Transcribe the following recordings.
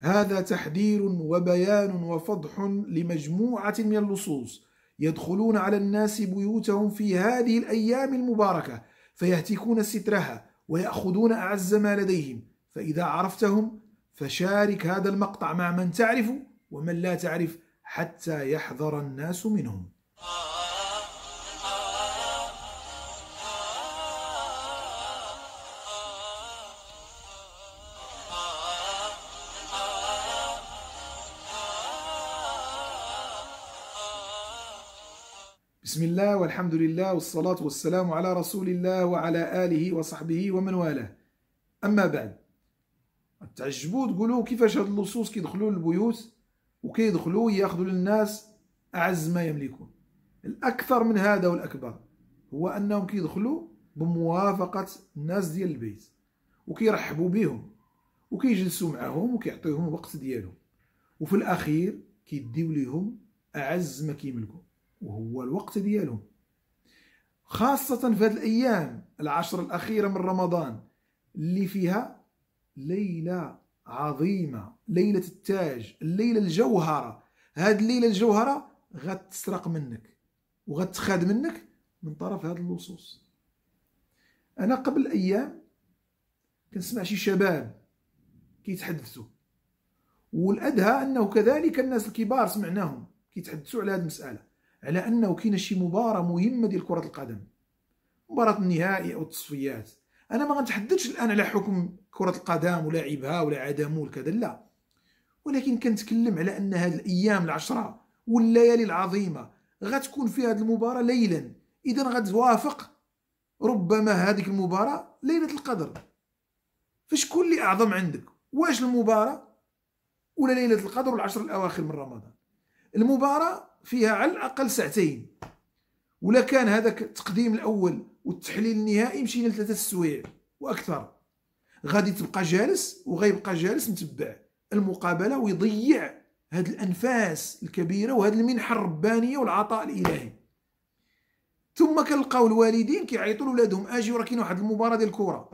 هذا تحذير وبيان وفضح لمجموعة من اللصوص يدخلون على الناس بيوتهم في هذه الأيام المباركة فيهتكون سترها ويأخذون أعز ما لديهم فإذا عرفتهم فشارك هذا المقطع مع من تعرف ومن لا تعرف حتى يحذر الناس منهم بسم الله والحمد لله والصلاة والسلام على رسول الله وعلى آله وصحبه ومن والاه أما بعد تعجبوا تقولوا كيفاش هاد اللصوص كيدخلوا للبيوت وكيدخلوا ياخذوا للناس أعز ما يملكون الأكثر من هذا والأكبر هو أنهم كيدخلوا بموافقة الناس ديال البيت وكيرحبوا بهم وكيجلسوا معاهم وكيعطيهم الوقت ديالهم وفي الأخير كيديو ليهم أعز ما كيملكون وهو الوقت ديالهم خاصة في هذه الأيام العشر الأخيرة من رمضان اللي فيها ليلة عظيمة ليلة التاج الليلة الجوهرة هذه الليلة الجوهرة غتسرق منك وغتخاد منك من طرف هذه اللصوص أنا قبل أيام كنسمع شي شباب كيتحدثوا والأدهى أنه كذلك الناس الكبار سمعناهم كيتحدثوا على هذه المسألة على انه كاينه شي مباراه مهمه ديال كره القدم مباراه النهائي او التصفيات انا ما غنتحدثش الان على حكم كره القدم ولاعبها ولا عدمه وكذا لا ولكن كنتكلم على ان هذه الايام العشره والليالي العظيمه غتكون في هذه المباراه ليلا اذا غتوافق ربما هذه المباراه ليله القدر فشكون اللي اعظم عندك واش المباراه ولا ليله القدر والعشر الاواخر من رمضان المباراه فيها على الأقل ساعتين ولا كان هذاك التقديم الأول والتحليل النهائي مشينا لثلاثة السوايع وأكثر غادي تبقى جالس وغيبقى جالس متبع المقابلة ويضيع هاد الأنفاس الكبيرة وهاد المنحة الربانية والعطاء الإلهي ثم كنلقاو الوالدين كيعيطوا لولادهم اجي راه كاين واحد المباراه ديال الكره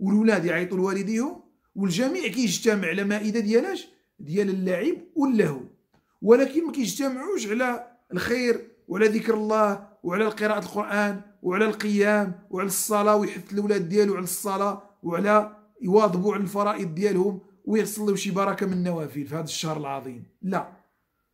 والولاد يعيطوا لوالديهم والجميع كيجتمع على مائده ديالاش ديال اللاعب واللهو ولكن ما كيجتمعوش على الخير وعلى ذكر الله وعلى قراءة القرآن وعلى القيام وعلى الصلاة ويحث الأولاد ديالو على الصلاة وعلى يواظبوا على الفرائض ديالهم ويصلوا شي بركة من النوافل في هذا الشهر العظيم لا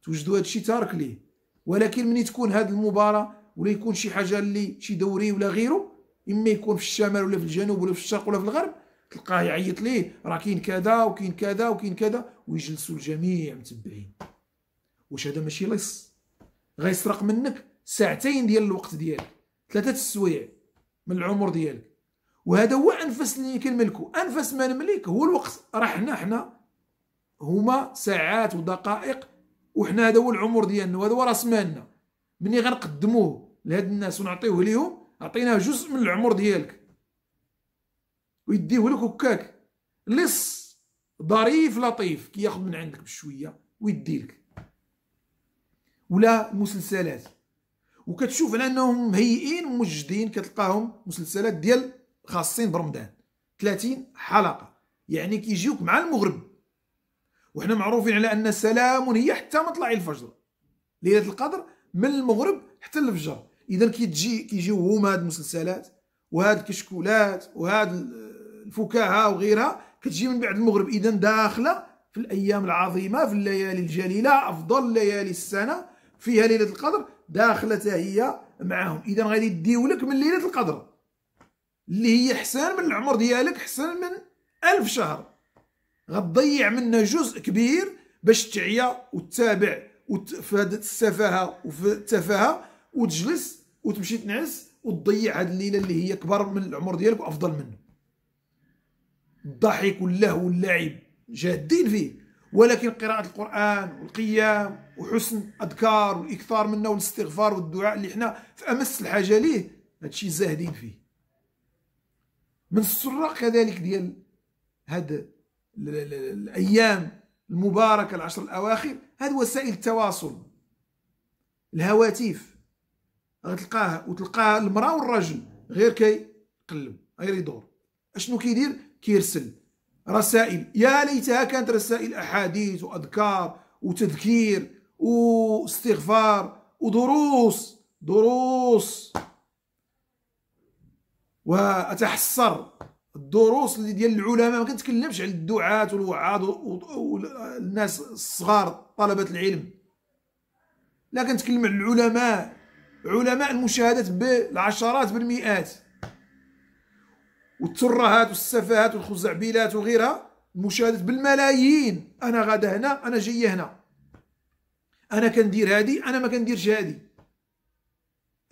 توجدوا هذا الشيء تارك ليه ولكن من تكون هذه المباراة ولا يكون شي حاجة اللي شي دوري ولا غيره إما يكون في الشمال ولا في الجنوب ولا في الشرق ولا في الغرب تلقاه يعيط ليه راه كاين كذا وكاين كذا وكاين كذا ويجلسوا الجميع متبعين واش هذا ماشي لص غيسرق منك ساعتين ديال الوقت ديالك ثلاثه السوايع من العمر ديالك وهذا هو انفس اللي كنملكو انفس ما نملك هو الوقت راه حنا حنا هما ساعات ودقائق وحنا هذا هو العمر ديالنا وهذا هو راس مالنا ملي غنقدموه لهاد الناس ونعطيوه ليهم عطيناه جزء من العمر ديالك ويديه لك هكاك لص ظريف لطيف كياخذ من عندك بشويه ويدي لك ولا مسلسلات وكتشوف على انهم مهيئين ومجدين كتلقاهم مسلسلات ديال خاصين برمضان 30 حلقه يعني كيجيوك مع المغرب وحنا معروفين على ان سلام هي حتى مطلع الفجر ليله القدر من المغرب حتى الفجر اذا كتجي كيجيو هما هاد المسلسلات وهاد الكشكولات وهاد الفكاهه وغيرها كتجي من بعد المغرب اذا داخله في الايام العظيمه في الليالي الجليله افضل ليالي السنه فيها ليله القدر داخله هي معاهم اذا غادي يديولك من ليله القدر اللي هي حسن من العمر ديالك حسن من ألف شهر غتضيع منها جزء كبير باش تعيا وتتابع في هاد السفاهه وفي التفاهه وتجلس وتمشي تنعس وتضيع هاد الليله اللي هي كبر من العمر ديالك وافضل منه الضحك واللهو واللعب جادين فيه ولكن قراءه القران والقيام وحسن اذكار والاكثار منه والاستغفار والدعاء اللي حنا في امس الحاجه ليه هادشي زاهدين فيه من السراء كذلك ديال هاد الايام المباركه العشر الاواخر هاد وسائل التواصل الهواتف غتلقاه وتلقاه المراه والرجل غير كيقلب غير يدور اشنو كيدير كيرسل رسائل يا ليتها كانت رسائل احاديث واذكار وتذكير واستغفار ودروس دروس واتحسر الدروس اللي ديال العلماء ما كنتكلمش على الدعاة والوعاظ والناس الصغار طلبة العلم لا كنتكلم على العلماء علماء المشاهدات بالعشرات بالمئات والترهات والسفاهات والخزعبيلات وغيرها مشاهدة بالملايين انا غادا هنا انا جاي هنا انا كندير هادي انا ما كنديرش هادي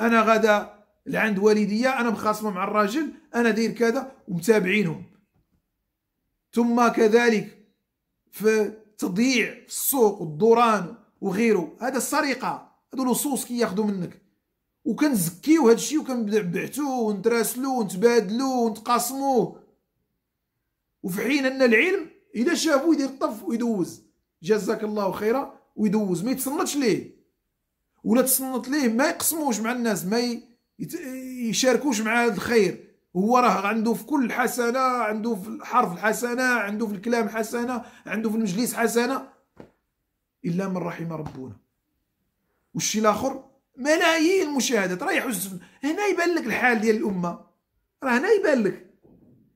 انا غدا لعند والديا انا مخاصمه مع الراجل انا داير كذا ومتابعينهم ثم كذلك في تضيع في السوق والدوران وغيره هذا السرقه هادو لصوص كياخذوا منك وكنزكيو هذا الشيء وكنبدا ونتراسلو ونتبادلو ونتقاسموه وفي حين ان العلم الا شافو يدير الطف ويدوز جزاك الله خيرا ويدوز ما يتصنتش ليه ولا تصنت ليه ما يقسموش مع الناس ما يشاركوش مع هذا الخير هو راه عنده في كل حسنه عنده في الحرف الحسنه عنده في الكلام حسنه عنده في المجلس حسنه الا من رحم ربنا والشيء الاخر ملايين المشاهدات راه يحس هنا يبان لك الحال ديال الامه راه هنا يبان لك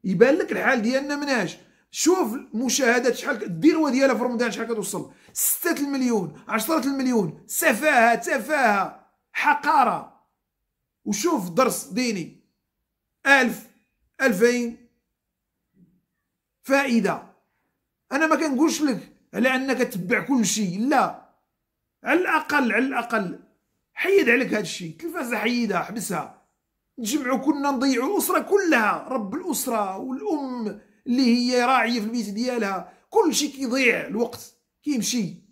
يبان لك الحال ديالنا مناش شوف المشاهدات شحال الديروا ديالها في رمضان شحال كتوصل 6 المليون 10 المليون سفاهه تفاهه حقاره وشوف درس ديني 1000 2000 فائده انا ما كنقولش لك على انك تتبع كل شيء لا على الاقل على الاقل حيد عليك هذا الشيء التلفازه حيدها حبسها نجمعوا كنا نضيعوا الاسره كلها رب الاسره والام اللي هي راعيه في البيت ديالها كلشي كيضيع الوقت كيمشي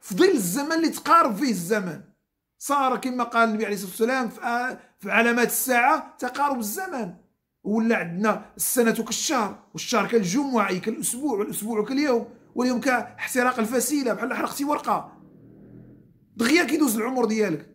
في ظل الزمن اللي تقارب فيه الزمن صار كما قال النبي عليه الصلاه والسلام في علامات الساعه تقارب الزمن ولا عندنا السنه كالشهر والشهر كالجمعه كالاسبوع والاسبوع كاليوم واليوم كاحتراق الفسيله بحال حرقتي ورقه دغيا كيدوز العمر ديالك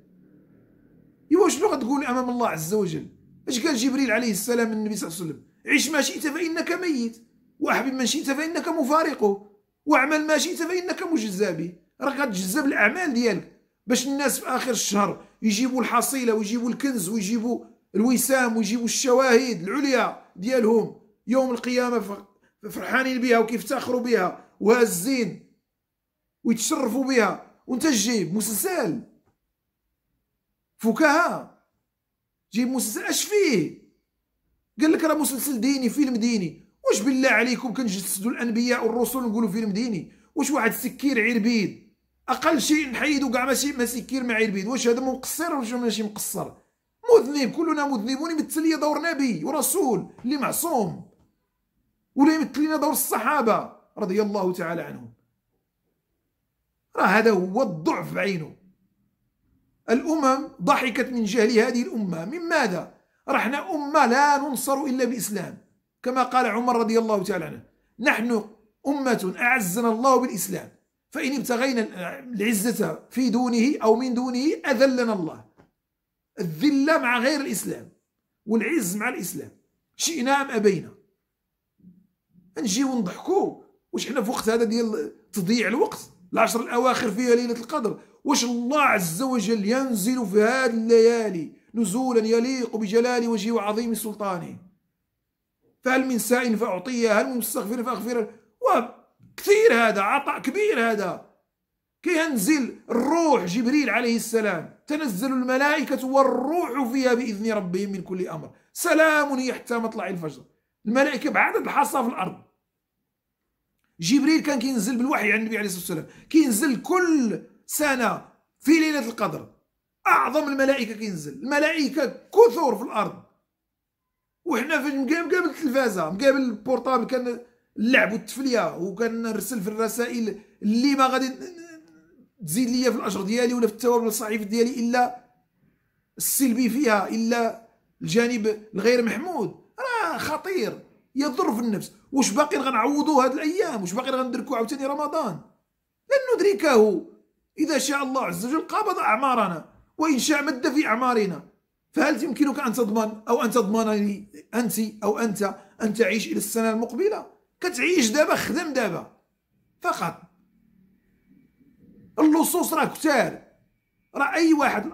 ايوا شنو غتقول امام الله عز وجل اش قال جبريل عليه السلام للنبي صلى الله عليه وسلم عش ما شئت فإنك ميت وأحبب من شئت فإنك مفارقه واعمل ما شئت فإنك مجزى به راك غتجزى الأعمال ديالك باش الناس في آخر الشهر يجيبوا الحصيلة ويجيبوا الكنز ويجيبوا الوسام ويجيبوا الشواهد العليا ديالهم يوم القيامة فرحانين بها وكيفتخروا بها وهازين ويتشرفوا بها وانت تجيب مسلسل فكاهه جيب مسلسل اش فيه قال لك راه مسلسل ديني فيلم ديني واش بالله عليكم كنجسدوا الانبياء والرسل ونقولوا فيلم ديني واش واحد سكير عربيد اقل شيء نحيدو كاع ماشي ما سكير مع عربيد واش هذا مقصر واش ماشي مقصر مذنب كلنا مذنبون يمثل لي دور نبي ورسول اللي معصوم ولا يمثل لنا دور الصحابه رضي الله تعالى عنهم راه هذا هو الضعف بعينه الامم ضحكت من جهل هذه الامه من ماذا رحنا أمة لا ننصر إلا بإسلام كما قال عمر رضي الله تعالى عنه نحن أمة أعزنا الله بالإسلام فإن ابتغينا العزة في دونه أو من دونه أذلنا الله الذلة مع غير الإسلام والعز مع الإسلام شئنا أم أبينا نجي ونضحكو واش حنا في وقت هذا ديال تضييع الوقت العشر الأواخر فيها ليلة القدر واش الله عز وجل ينزل في هذه الليالي نزولا يليق بجلال وجهه وعظيم سلطانه فهل من ساع فأعطيه هل من مستغفر فأغفر وكثير هذا عطاء كبير هذا كينزل الروح جبريل عليه السلام تنزل الملائكة والروح فيها بإذن ربهم من كل أمر سلام هي حتى مطلع الفجر الملائكة بعدد الحصى في الأرض جبريل كان كينزل بالوحي على النبي عليه الصلاة والسلام كينزل كل سنة في ليلة القدر اعظم الملائكه كينزل الملائكه كثر في الارض وحنا في مقابل التلفازه مقابل البورطابل كان اللعب والتفليه وكنرسل في الرسائل اللي ما غادي تزيد ليا في الاجر ديالي ولا في التوابل الصحيفه ديالي الا السلبي فيها الا الجانب الغير محمود راه خطير يضر في النفس واش باقي غنعوضوا هاد الايام واش باقي غندركو عاوتاني رمضان لن ندركه اذا شاء الله عز وجل قبض اعمارنا وإنشاء مادة في أعمارنا فهل يمكنك أن تضمن أو أن تضمنني أنت أو أنت أن تعيش إلى السنة المقبلة كتعيش دابا خدم دابا فقط اللصوص راه كثار راه اي واحد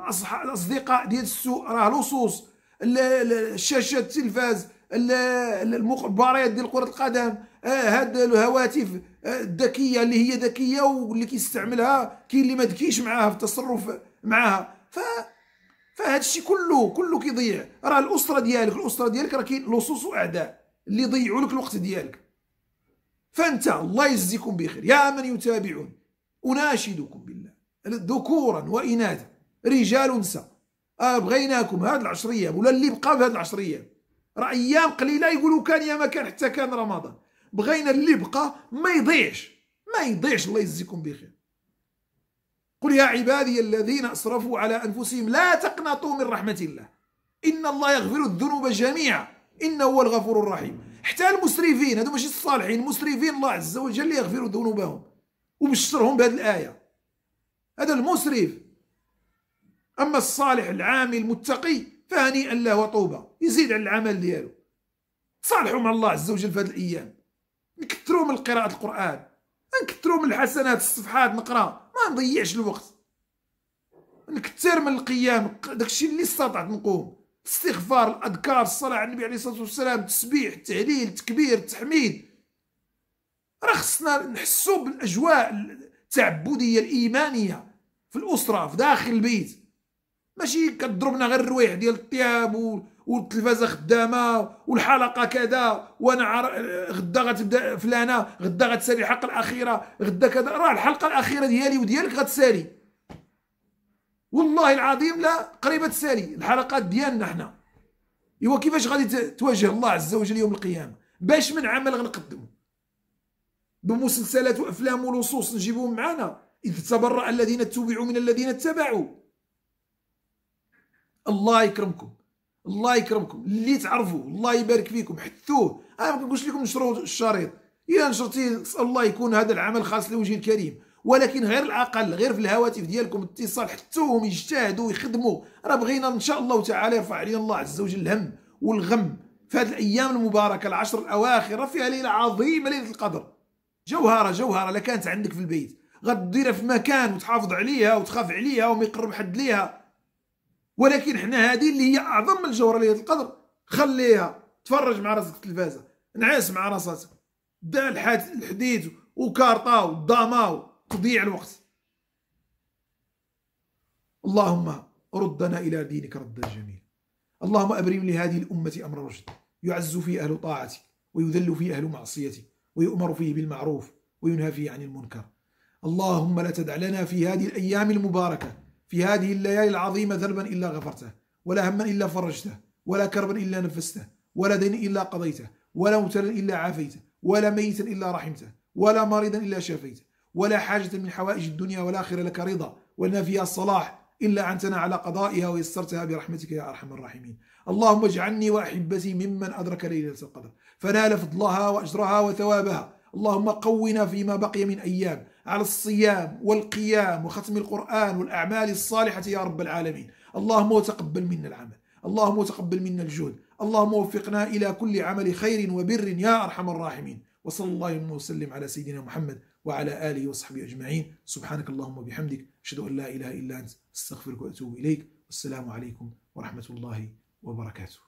الاصدقاء ديال السوء راه لصوص الشاشه التلفاز المباريات ديال كره القدم آه، هاد الهواتف آه، الذكيه اللي هي ذكيه واللي كيستعملها كاين اللي ما ذكيش معاها في التصرف معاها ف فهذا الشيء كله كله كيضيع راه الاسره ديالك الاسره ديالك راه كاين لصوص واعداء اللي ضيعوا لك الوقت ديالك فانت الله يجزيكم بخير يا من يتابعون اناشدكم بالله ذكورا واناثا رجال ونساء آه بغيناكم هاد العشر ايام ولا اللي بقى في هاد العشر ايام راه ايام قليله يقولوا كان يا ما كان حتى كان رمضان بغينا اللي بقى ما يضيعش ما يضيعش الله يجزيكم بخير قل يا عبادي الذين أسرفوا على أنفسهم لا تقنطوا من رحمة الله إن الله يغفر الذنوب جميعا إنه هو الغفور الرحيم حتى المسرفين هذو ماشي الصالحين المسرفين الله عز وجل يغفر ذنوبهم وبشرهم بهذه الآية هذا المسرف أما الصالح العامل المتقي فهنيئا له وطوبى يزيد على العمل ديالو صالحوا مع الله عز وجل في هذه الأيام نكثروا من قراءة القرآن نكثروا من الحسنات الصفحات نقرا ما نضيعش الوقت نكثر من القيام داكشي اللي استطعت نقوم الاستغفار الاذكار الصلاه على النبي عليه الصلاه والسلام التسبيح التهليل التكبير التحميد راه خصنا نحسوا بالاجواء التعبديه الايمانيه في الاسره في داخل البيت ماشي كضربنا غير الروايح ديال الطياب والتلفازه خدامه والحلقه كذا وانا غدا غتبدا فلانه غدا غتسالي الحلقه الاخيره غدا كذا راه الحلقه الاخيره ديالي وديالك غتسالي والله العظيم لا قريبه تسالي الحلقات ديالنا حنا ايوا كيفاش غادي تواجه الله عز وجل يوم القيامه باش من عمل غنقدمه بمسلسلات وافلام ولصوص نجيبهم معنا اذ تبرأ الذين اتبعوا من الذين اتبعوا الله يكرمكم الله يكرمكم اللي تعرفوا الله يبارك فيكم حثوه انا ما كنقولش لكم نشروا الشريط الا نشرتي الله يكون هذا العمل خاص لوجه الكريم ولكن غير الاقل غير في الهواتف ديالكم اتصال حثوهم يجتهدوا ويخدموا راه بغينا ان شاء الله تعالى يرفع علينا الله عز وجل الهم والغم في هذه الايام المباركه العشر الاواخر فيها ليله عظيمه ليله القدر جوهره جوهره لا كانت عندك في البيت غديرها في مكان وتحافظ عليها وتخاف عليها وما يقرب حد ليها ولكن حنا هذه اللي هي اعظم من الجوراليه القدر خليها تفرج مع راسك التلفازه نعاس مع راسك دا الحديد الحديث وكارطا والضاما تضيع الوقت اللهم ردنا الى دينك ردا جميلا اللهم ابرم لهذه الامه امر رشد يعز فيه اهل طاعتك ويذل فيه اهل معصيتك ويؤمر فيه بالمعروف وينهى فيه عن المنكر اللهم لا تدع لنا في هذه الايام المباركه في هذه الليالي العظيمة ذنبا إلا غفرته ولا هما إلا فرجته ولا كربا إلا نفسته ولا دين إلا قضيته ولا مبتلا إلا عافيته ولا ميتا إلا رحمته ولا مريضا إلا شفيته ولا حاجة من حوائج الدنيا والآخرة لك رضا ولنا فيها الصلاح إلا أعنتنا على قضائها ويسرتها برحمتك يا أرحم الراحمين اللهم اجعلني وأحبتي ممن أدرك ليلة القدر فنال فضلها وأجرها وثوابها اللهم قونا فيما بقي من أيام على الصيام والقيام وختم القرآن والأعمال الصالحة يا رب العالمين اللهم وتقبل منا العمل اللهم تقبل منا الجهد اللهم وفقنا إلى كل عمل خير وبر يا أرحم الراحمين وصلى الله وسلم على سيدنا محمد وعلى آله وصحبه أجمعين سبحانك اللهم وبحمدك أشهد أن لا إله إلا أنت استغفرك وأتوب إليك والسلام عليكم ورحمة الله وبركاته